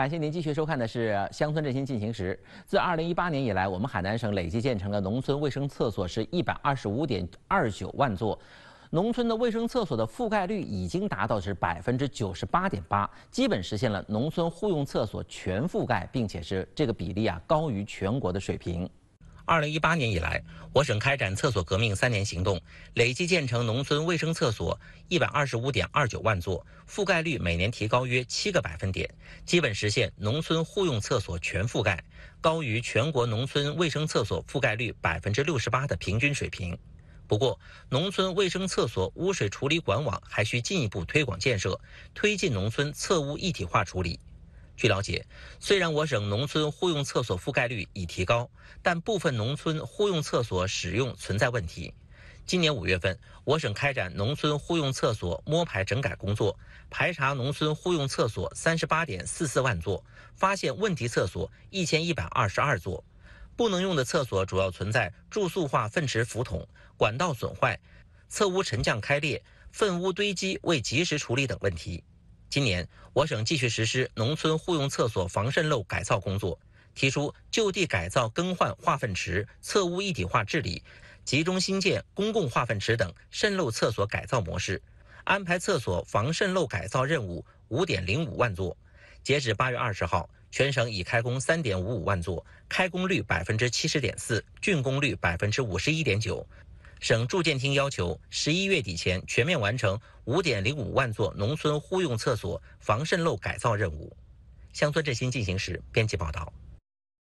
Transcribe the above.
感谢您继续收看的是《乡村振兴进行时》。自二零一八年以来，我们海南省累计建成了农村卫生厕所是一百二十五点二九万座，农村的卫生厕所的覆盖率已经达到是百分之九十八点八，基本实现了农村户用厕所全覆盖，并且是这个比例啊高于全国的水平。二零一八年以来，我省开展厕所革命三年行动，累计建成农村卫生厕所一百二十五点二九万座，覆盖率每年提高约七个百分点，基本实现农村户用厕所全覆盖，高于全国农村卫生厕所覆盖率百分之六十八的平均水平。不过，农村卫生厕所污水处理管网还需进一步推广建设，推进农村厕污一体化处理。据了解，虽然我省农村户用厕所覆盖率已提高，但部分农村户用厕所使用存在问题。今年五月份，我省开展农村户用厕所摸排整改工作，排查农村户用厕所三十八点四四万座，发现问题厕所一千一百二十二座，不能用的厕所主要存在注塑化粪池浮桶、管道损坏、侧屋沉降开裂、粪污堆积未及时处理等问题。今年，我省继续实施农村户用厕所防渗漏改造工作，提出就地改造更换化粪池、厕污一体化治理、集中新建公共化粪池等渗漏厕所改造模式，安排厕所防渗漏改造任务五点零五万座。截止八月二十号，全省已开工三点五五万座，开工率百分之七十点四，竣工率百分之五十一点九。省住建厅要求，十一月底前全面完成五点零五万座农村户用厕所防渗漏改造任务。乡村振兴进行时，编辑报道。